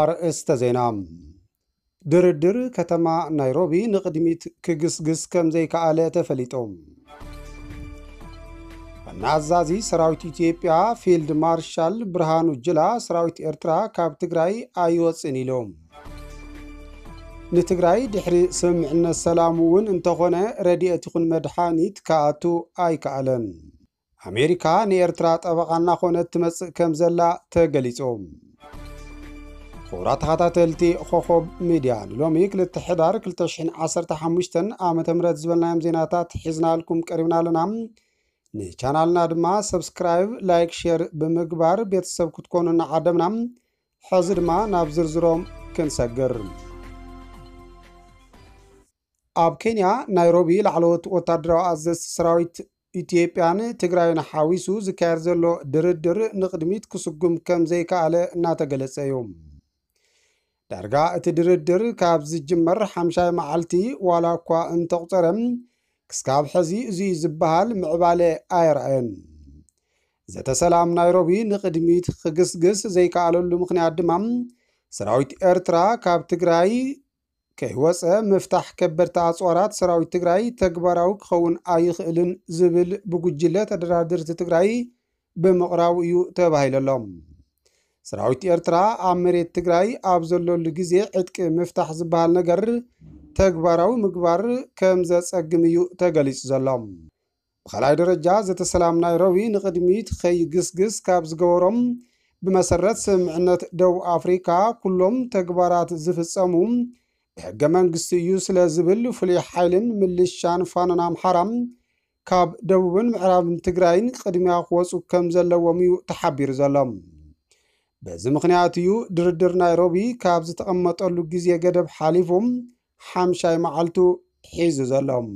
አርእስተ ዜና ድርድር ከተማ ናይሮቢ ንቕድሚት ክግስግስ ከም ዘይከኣለ ተፈሊጡ ዋና ሰራዊት ኢትዮጵያ ፊልድ ማርሻል ብርሃኑ ጅላ ሰራዊት ኤርትራ ካብ ትግራይ ኣይወፅን ኢሎም ንትግራይ ድሕሪ ስምዕነት ሰላም እውን እንተኾነ ረድኤት ይኹን መድሓኒት ካኣቱ ኣይከኣለን ኣሜሪካ ንኤርትራ ጠበቓ እናኾነት ትመፅእ ከም ዘላ ተገሊጾም ክቡራት ተኸታተልቲ ኮኸብ ሚድያ ንሎሚ 2 ሕዳር 215 ዓ ም ዝበልናዮም ዜናታት ሒዝናልኩም ቀሪብና ኣለና ንቻናልና ድማ ሰብስክራይብ ላይክ ሼር ብምግባር ቤተሰብ ክትኮኑ እናዓደምና ሕዚ ድማ ናብ ዝርዝሮም ክንሰግር ኣብ ኬንያ ናይሮቢ ላዕለወት ወታደራዊ ኣዘዝቲ ሰራዊት ኢትዮጵያን ትግራይን ሓዊሱ ዝካየድ ዘሎ ድርድር ንቅድሚት ክስጉም ከም ዘይከኣለ እናተገለጸ እዩ ዳርጋ እቲ ድርድር ካብ ዝጅመር ሓምሻይ መዓልቲ ዋላ እኳ እንተቝፀረ ክስካብ ሕዚ እዙይ ዝበሃል ምዕባለ ኣይረአን ዘተሰላም ናይሮቢ ንቕድሚት ክግስግስ ዘይከኣለሉ ምኽንያት ድማ ሰራዊት ኤርትራ ካብ ትግራይ ከይወፀ ምፍታሕ ከበድቲ ኣፅዋራት ሰራዊት ትግራይ ተግባራዊ ክኸውን ኣይኽእልን ዝብል ብጉጅለ ተደራድርቲ ትግራይ ብምቕራቡ እዩ ተባሂሉ ኣሎም ሰራዊት ኤርትራ ኣብ መሬት ትግራይ ኣብ ዘለሉ ግዜ ዕጥቂ ምፍታሕ ዝበሃል ነገር ተግባራዊ ምግባር ከም ዘጸግም እዩ ተገሊጹ ዘሎ ብኻልኣይ ደረጃ ዘተሰላም ናይሮቢ ንቅድሚት ከይግስግስ ካብ ዝገበሮም ብመሰረት ስምዕነት ደቡብ ኣፍሪካ ኩሎም ተግባራት ዝፍጸሙ ብሕገ መንግስቲ እዩ ስለ ዝብል ፍሉይ ሓይልን ምልሻን ፋኖን ኣምሓራ ካብ ደቡብን ምዕራብን ትግራይን ቅድምያ ክወፁ ከም ዘለዎም እዩ ተሓቢሩ ዘሎም በዚ ምክንያት እዩ ድርድር ናይሮቢ ካብ ዝተቐመጠሉ ግዜ ገደብ ሓሊፎም ሓምሻይ መዓልቱ ሒዙ ዘሎም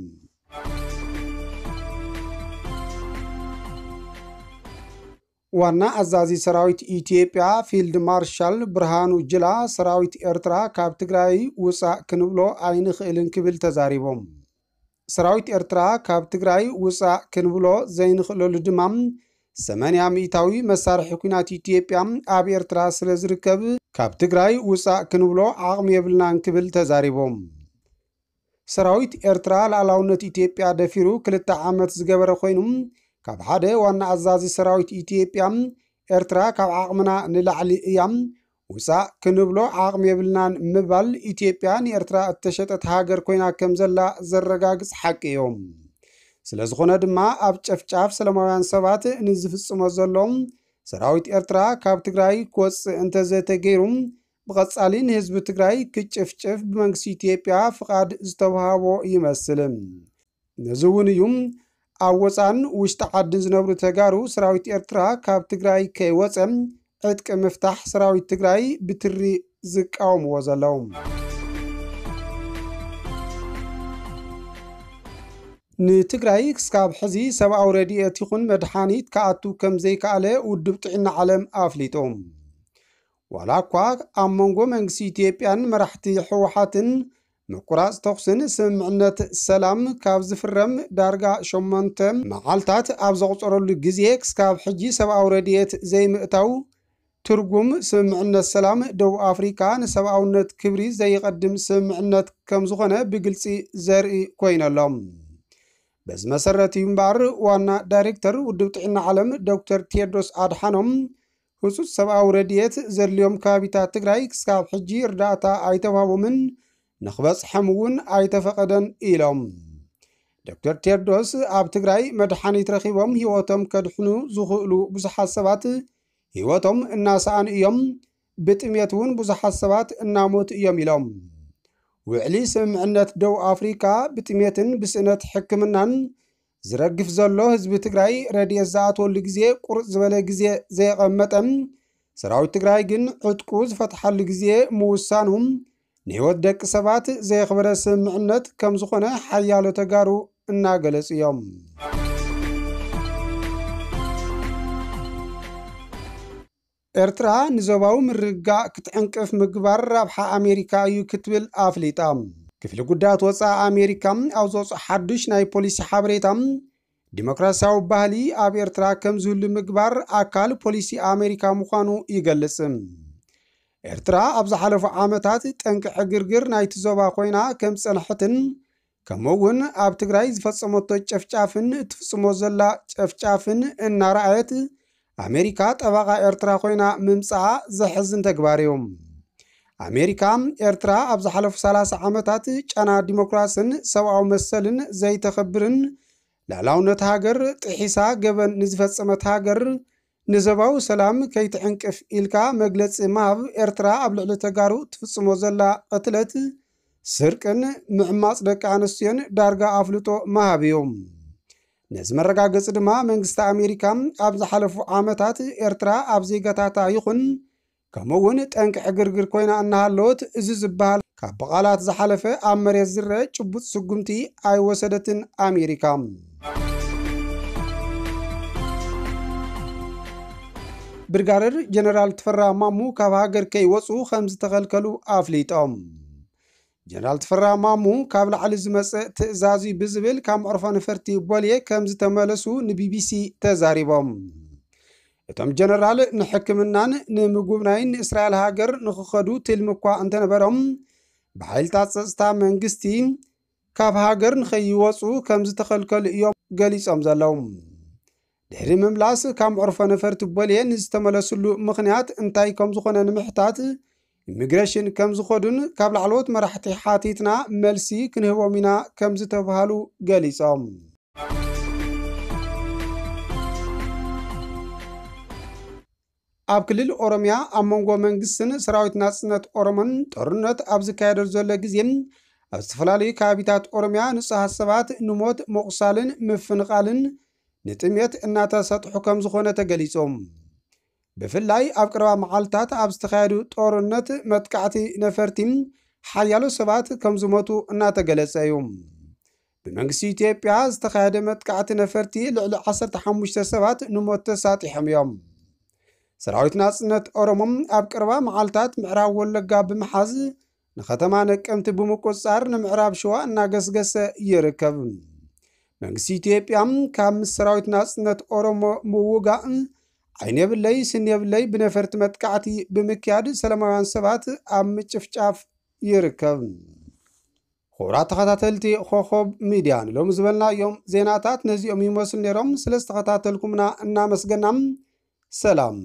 ዋና ኣዛዚ ሰራዊት ኢትዮጵያ ፊልድ ማርሻል ብርሃኑ ጅላ ሰራዊት ኤርትራ ካብ ትግራይ ውፃእ ክንብሎ ኣይንኽእልን ክብል ተዛሪቦም ሰራዊት ኤርትራ ካብ ትግራይ ውፃእ ክንብሎ ዘይንኽእለሉ ድማ ሰመን ሚእታዊ መሳርሒ ኩናት ኢትዮጵያ ኣብ ኤርትራ ስለ ዝርከብ ካብ ትግራይ ውፃእ ክንብሎ ዓቕሚ የብልናን ክብል ተዛሪቦም ሰራዊት ኤርትራ ላዕላውነት ኢትዮጵያ ደፊሩ ክልተ ዓመት ዝገበረ ኮይኑ ካብ ሓደ ዋና ኣዛዚ ሰራዊት ኢትዮጵያ ኤርትራ ካብ ዓቕምና ንላዕሊ እያ ውፃእ ክንብሎ ዓቕሚ የብልናን ምባል ኢትዮጵያ ንኤርትራ እተሸጠት ሃገር ኮይና ከም ዘላ ዘረጋግፅ ሓቂ እዮም ስለዝኾነ ድማ ኣብ ጨፍጫፍ ሰለማውያን ሰባት ንዝፍጽሞ ዘሎም ሰራዊት ኤርትራ ካብ ትግራይ ክወፅእ እንተዘተገይሩ ብቐጻሊ ንህዝቢ ትግራይ ክጭፍጭፍ ብመንግስቲ ኢትዮጵያ ፍቓድ ዝተዋሃቦ ይመስል ነዚ እውን እዩ ኣብ ወፃን ውሽጢ ዓድን ዝነብሩ ተጋሩ ሰራዊት ኤርትራ ካብ ትግራይ ከይወፀ ዕጥቂ ምፍታሕ ሰራዊት ትግራይ ብትሪ ዝቃወምዎ ዘለው نتقرأي كسكاب حزي سبع أوريدي أتيخون مدحانيت كاعتو كمزي كاعلة ودبتعين عالم أفليتوم ولكن أمونغو منغسي تيبيان مرحتي حوحاتن مكراس تخصن سمعنات السلام كاف زفرم دارغا شمانتم معالتات أبزغط أرولو جزيك سكاب حجي سبع أوريديت زي مئتاو ترغم سمعنات السلام دو أفريكا نسبع أونات كبري زي قدم سمعنات كمزوغنة بجلسي زاري كوين اللوم በዚ መሰረት እዩ እምበር ዋና ዳይሬክተር ውድብ ጥዕና ዓለም ዶክተር ቴድሮስ ኣድሓኖም ህፁፅ ሰብኣዊ ረድኤት ዘድልዮም ከባቢታት ትግራይ ክሳብ ሕጂ እርዳእታ ኣይተዋሃቦምን ንኽበፅሐም እውን ኣይተፈቐደን ኢሎም ዶክተር ቴድሮስ ኣብ ትግራይ መድሓኒት ረኺቦም ሂወቶም ከድሕኑ ዝኽእሉ ብዙሓት ሰባት ሂወቶም እናሰኣኑ እዮም ብጥሜት እውን ብዙሓት ሰባት እናሞቱ እዮም ኢሎም ውዕሊ ስምምዕነት ደቡብ ኣፍሪካ ብጥሜትን ብስእነት ሕክምናን ዝረግፍ ዘሎ ህዝቢ ትግራይ ረድኤት ዝኣትወሉ ግዜ ቁርፅ ዝበለ ግዜ ዘይቐመጠ ሰራዊት ትግራይ ግን ዕጥቁ ዝፈትሓሉ ግዜ ምውሳኑ ንህይወት ደቂ ሰባት ዘየኽበረ ስምምዕነት ከም ዝኾነ ሓያሎ ተጋሩ እናገለጹ እዮም ኤርትራ ንዞባዊ ምርግጋእ ክትዕንቅፍ ምግባር ረብሓ ኣሜሪካ እዩ ክትብል ኣፍሊጣ ክፍሊ ጉዳያት ወፃኢ ኣሜሪካ ኣብ ዘውፅኦ ሓዱሽ ናይ ፖሊሲ ሓበሬታ ዲሞክራሲያዊ ባህሊ ኣብ ኤርትራ ከም ዝህሉ ምግባር ኣካል ፖሊሲ ኣሜሪካ ምዃኑ ይገልጽ ኤርትራ ኣብ ዝሓለፉ ዓመታት ጠንቂ ዕግርግር ናይቲ ዞባ ኮይና ከም ጸንሐትን ከምኡ እውን ኣብ ትግራይ ዝፈጸመቶ ጨፍጫፍን እትፍጽሞ ዘላ ጨፍጫፍን እናረኣየት ኣሜሪካ ጠበቓ ኤርትራ ኮይና ምምፅኣ ዘሕዝን ተግባር እዮም ኣሜሪካ ኤርትራ ኣብ ዝሓለፉ 30 ዓመታት ጫና ዲሞክራስን ሰብኣዊ መሰልን ዘይተኸብርን ላዕላውነት ሃገር ጥሒሳ ገበን ንዝፈጸመት ሃገር ንዘባዊ ሰላም ከይትዕንቅፍ ኢልካ መግለፂ ማሃብ ኤርትራ ኣብ ልዕሊ ተጋሩ ትፍጽሞ ዘላ ቅትለት ስርቅን ምዕማፅ ደቂ ኣንስትዮን ዳርጋ ኣፍልጦ ማሃብ እዮም ነዚ መረጋገፂ ድማ መንግስቲ ኣሜሪካ ኣብ ዝሓለፉ ዓመታት ኤርትራ ኣብ ዜጋታታ ይኹን ከምኡ እውን ጠንቂ ዕግርግር ኮይና እናሃለወት እዚ ዝበሃል ካብ ብቓላት ዝሓለፈ ኣብ መሬት ዝረአ ጭቡጥ ስጉምቲ ኣይወሰደትን ኣሜሪካ ብርጋደር ጀነራል ተፈራ ማሙ ካብ ሃገር ከይወፁ ከም ዝተኸልከሉ ኣፍሊጦም جنرال تفرع مامو كابل على زمس تزازي بزبل كام عرفان فرتي بولي كم زتمالسو نبي بي سي تزاريبهم تم جنرال نحكمنان نمقوبناين إسرائيل هاجر نخخدو تلمكوا انتنبرهم بحيل تاتستا منقستي كاب هاجر نخيوصو كم زتخلقل يوم قليس أمزالهم ድሕሪ ምምላስ ካብ መዕርፎ ነፈርቲ በልየ ንዝተመለስሉ ምኽንያት እንታይ ከም ዝኾነ ንምሕታት ኢሚግሬሽን ከም ዝኸዱን ካብ ላዕለዎት መራሕቲ ሓቲትና መልሲ ክንህቦም ኢና ከም ዝተባሃሉ ገሊፆም ኣብ ክልል ኦሮምያ ኣብ መንጎ መንግስትን ሰራዊት ናፅነት ኦሮሞን ጦርነት ኣብ ዝካየደሉ ዘሎ ግዜ ኣብ ዝተፈላለዩ ከባቢታት ኦሮምያ ንጹሃት ሰባት ንሞት ምቑሳልን ምፍንቓልን ንጥሜት እናተሰጥሑ ከም ዝኾነ ተገሊፆም ብፍላይ ኣብ ቅረባ መዓልትታት ኣብ ዝተኻየዱ ጦርነት መጥቃዕቲ ነፈርቲ ሓያሉ ሰባት ከም ዝሞቱ እናተገለጸ እዩ ብመንግስቲ ኢትዮጵያ ዝተኻየደ መጥቃዕቲ ነፈርቲ ልዕሊ 15 ሰባት ንሞት ተሳጢሖም እዮም ሰራዊት ናጽነት ኦሮሞም ኣብ ቅርባ መዓልትታት ምዕራብ ወለጋ ብምሓዝ ንከተማ ነቀምቲ ብምቁጻር ንምዕራብ ሸዋ እናገስገሰ ይርከብ መንግስቲ ኢትዮጵያ ካብ ምስ ሰራዊት ናጽነት ኦሮሞ ምውጋእ አይኔብለይ ስኔብለይ ብነፈርቲ መጥቃዕቲ ብምክያድ ሰላማውያን ሰባት ኣብ ምጭፍጫፍ ይርከብ ክቡራት ተኸታተልቲ ኮኸብ ሚድያ ንሎም እዮም ዜናታት ነዚኦም ይመስሉ ነይሮም ስለ ዝተኸታተልኩምና እናመስገናም ሰላም